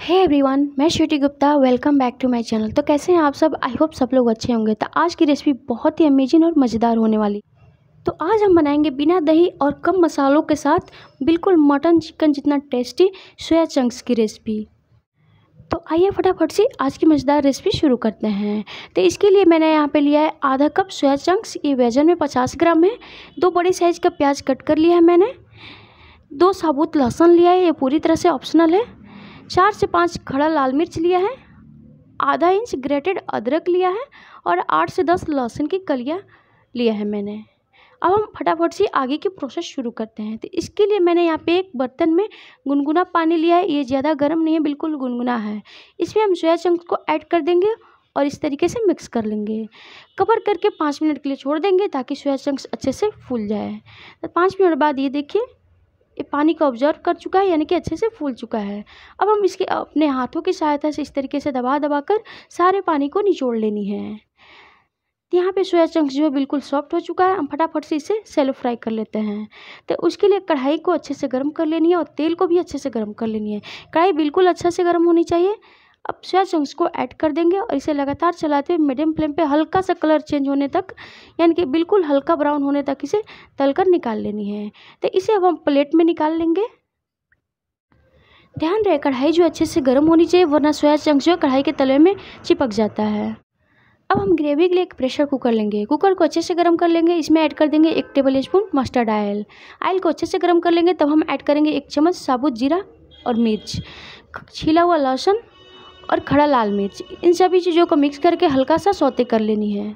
हे hey everyone मैं Shruti Gupta welcome back to my channel तो कैसे हैं आप सब आई होप सब लोग अच्छे होंगे तो आज की रेसिपी बहुत ही अमेजिंग और मज़ेदार होने वाली तो आज हम बनाएंगे बिना दही और कम मसालों के साथ बिल्कुल मटन चिकन जितना टेस्टी सोया चंक्स की रेसिपी तो आइए फटाफट से आज की मज़ेदार रेसिपी शुरू करते हैं तो इसके लिए मैंने यहाँ पे लिया है आधा कप सोया चंक्स ये वजन में पचास ग्राम है दो बड़े साइज़ का प्याज कट कर लिया है मैंने दो साबुत लहसुन लिया है ये पूरी तरह से ऑप्शनल है चार से पाँच खड़ा लाल मिर्च लिया है आधा इंच ग्रेटेड अदरक लिया है और आठ से दस लहसुन की कलियाँ लिया है मैंने अब हम फटाफट से आगे की प्रोसेस शुरू करते हैं तो इसके लिए मैंने यहाँ पे एक बर्तन में गुनगुना पानी लिया है ये ज़्यादा गर्म नहीं है बिल्कुल गुनगुना है इसमें हम सोया चंक्स को ऐड कर देंगे और इस तरीके से मिक्स कर लेंगे कवर करके पाँच मिनट के लिए छोड़ देंगे ताकि सोया चंक्स अच्छे से फूल जाए तो पाँच मिनट बाद ये देखिए पानी को ऑब्जर्व कर चुका है यानी कि अच्छे से फूल चुका है अब हम इसके अपने हाथों की सहायता से इस तरीके से दबा दबा कर सारे पानी को निचोड़ लेनी है यहाँ पे सोया चंक्स जो है बिल्कुल सॉफ्ट हो चुका है हम फटाफट से इसे सेलो फ्राई कर लेते हैं तो उसके लिए कढ़ाई को अच्छे से गर्म कर लेनी है और तेल को भी अच्छे से गर्म कर लेनी है कढ़ाई बिल्कुल अच्छे से गर्म होनी चाहिए अब सोया चंक्स को ऐड कर देंगे और इसे लगातार चलाते हुए मीडियम फ्लेम पे हल्का सा कलर चेंज होने तक यानी कि बिल्कुल हल्का ब्राउन होने तक इसे तलकर निकाल लेनी है तो इसे अब हम प्लेट में निकाल लेंगे ध्यान रहे कढ़ाई जो अच्छे से गर्म होनी चाहिए वरना सोया चंक्स जो कढ़ाई के तले में चिपक जाता है अब हम ग्रेवी के लिए एक प्रेशर कुकर लेंगे कुकर को अच्छे से गर्म कर लेंगे इसमें ऐड कर देंगे एक tablespoon mustard oil oil को अच्छे से गर्म कर लेंगे तब हम ऐड करेंगे एक चम्मच साबुत जीरा और मिर्च छीला हुआ लहसुन और खड़ा लाल मिर्च इन सभी चीज़ों को मिक्स करके हल्का सा सौते कर लेनी है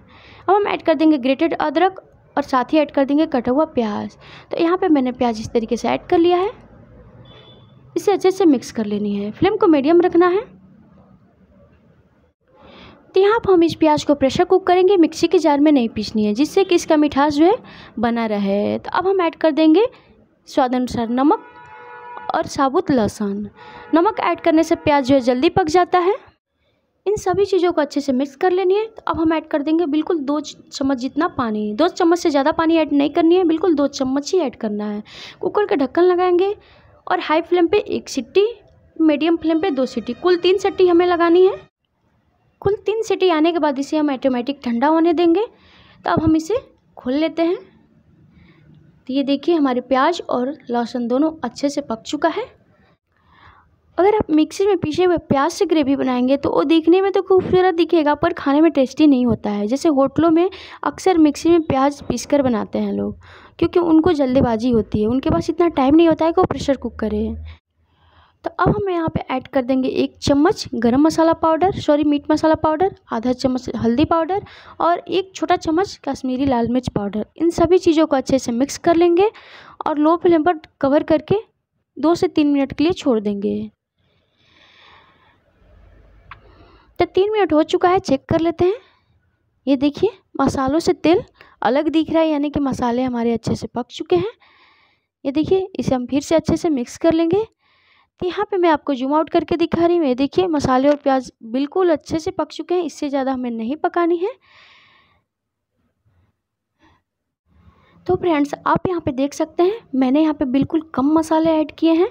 अब हम ऐड कर देंगे ग्रेटेड अदरक और साथ ही ऐड कर देंगे कटा हुआ प्याज तो यहाँ पे मैंने प्याज इस तरीके से ऐड कर लिया है इसे अच्छे से मिक्स कर लेनी है फ्लेम को मीडियम रखना है तो यहाँ पर हम इस प्याज को प्रेशर कुक करेंगे मिक्सी के जार में नहीं पीसनी है जिससे कि इसका मिठास जो है बना रहे तो अब हम ऐड कर देंगे स्वाद अनुसार नमक और साबुत लहसुन नमक ऐड करने से प्याज जो है जल्दी पक जाता है इन सभी चीज़ों को अच्छे से मिक्स कर लेनी है तो अब हम ऐड कर देंगे बिल्कुल दो चम्मच जितना पानी दो चम्मच से ज़्यादा पानी ऐड नहीं करनी है बिल्कुल दो चम्मच ही ऐड करना है कुकर का ढक्कन लगाएंगे और हाई फ्लेम पे एक सीटी मीडियम फ्लेम पे दो सीटी कुल तीन सीटी हमें लगानी है कुल तीन सीटी आने के बाद इसे हम ऑटोमेटिक ठंडा होने देंगे तो अब हम इसे खोल लेते हैं तो ये देखिए हमारे प्याज और लहसुन दोनों अच्छे से पक चुका है अगर आप मिक्सी में पीसे हुए प्याज से ग्रेवी बनाएंगे तो वो देखने में तो खूबसूरत दिखेगा पर खाने में टेस्टी नहीं होता है जैसे होटलों में अक्सर मिक्सी में प्याज पीस कर बनाते हैं लोग क्योंकि उनको जल्दबाजी होती है उनके पास इतना टाइम नहीं होता है कि वो प्रेशर कुक करें तो अब हम यहाँ पे ऐड कर देंगे एक चम्मच garam masala powder sorry meat masala powder आधा चम्मच हल्दी पाउडर और एक छोटा चम्मच कश्मीरी लाल मिर्च पाउडर इन सभी चीज़ों को अच्छे से मिक्स कर लेंगे और लो फ्लेम पर कवर करके दो से तीन मिनट के लिए छोड़ देंगे तो तीन मिनट हो चुका है चेक कर लेते हैं ये देखिए मसालों से तेल अलग दिख रहा है यानी कि मसाले हमारे अच्छे से पक चुके हैं ये देखिए इसे हम फिर से अच्छे से मिक्स कर लेंगे तो यहाँ पे मैं आपको जूम आउट करके दिखा रही हूँ देखिए मसाले और प्याज बिल्कुल अच्छे से पक चुके हैं इससे ज़्यादा हमें नहीं पकानी है तो फ्रेंड्स आप यहाँ पे देख सकते हैं मैंने यहाँ पे बिल्कुल कम मसाले ऐड किए हैं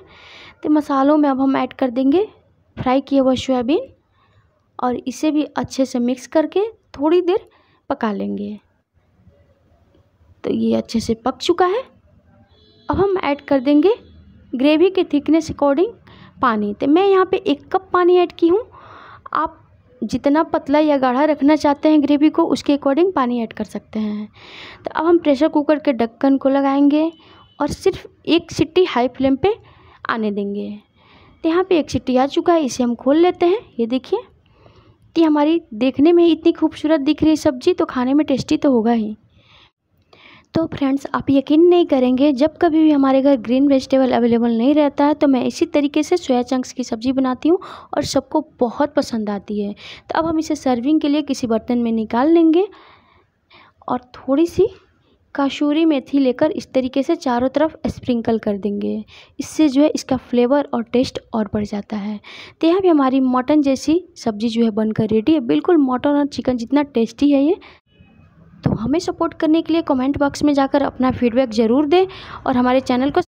तो मसालों में अब हम ऐड कर देंगे फ्राई किया हुआ सोयाबीन और इसे भी अच्छे से मिक्स करके थोड़ी देर पका लेंगे तो ये अच्छे से पक चुका है अब हम ऐड कर देंगे ग्रेवी के थिकनेस अकॉर्डिंग पानी तो मैं यहाँ पे एक कप पानी ऐड की हूँ आप जितना पतला या गाढ़ा रखना चाहते हैं ग्रेवी को उसके अकॉर्डिंग पानी ऐड कर सकते हैं तो अब हम प्रेशर कुकर के ढक्कन को लगाएंगे और सिर्फ एक सीटी हाई फ्लेम पे आने देंगे तो यहाँ पे एक सीटी आ चुका है इसे हम खोल लेते हैं ये देखिए कि हमारी देखने में इतनी खूबसूरत दिख रही सब्ज़ी तो खाने में टेस्टी तो होगा ही तो फ्रेंड्स आप यकीन नहीं करेंगे जब कभी भी हमारे घर ग्रीन वेजिटेबल अवेलेबल नहीं रहता है तो मैं इसी तरीके से सोया चंक्स की सब्ज़ी बनाती हूँ और सबको बहुत पसंद आती है तो अब हम इसे सर्विंग के लिए किसी बर्तन में निकाल लेंगे और थोड़ी सी काशूरी मेथी लेकर इस तरीके से चारों तरफ स्प्रिंकल कर देंगे इससे जो है इसका फ्लेवर और टेस्ट और बढ़ जाता है तो यहाँ भी हमारी मटन जैसी सब्ज़ी जो है बनकर रेडी है बिल्कुल मटन और चिकन जितना टेस्टी है ये तो हमें सपोर्ट करने के लिए कमेंट बॉक्स में जाकर अपना फीडबैक ज़रूर दें और हमारे चैनल को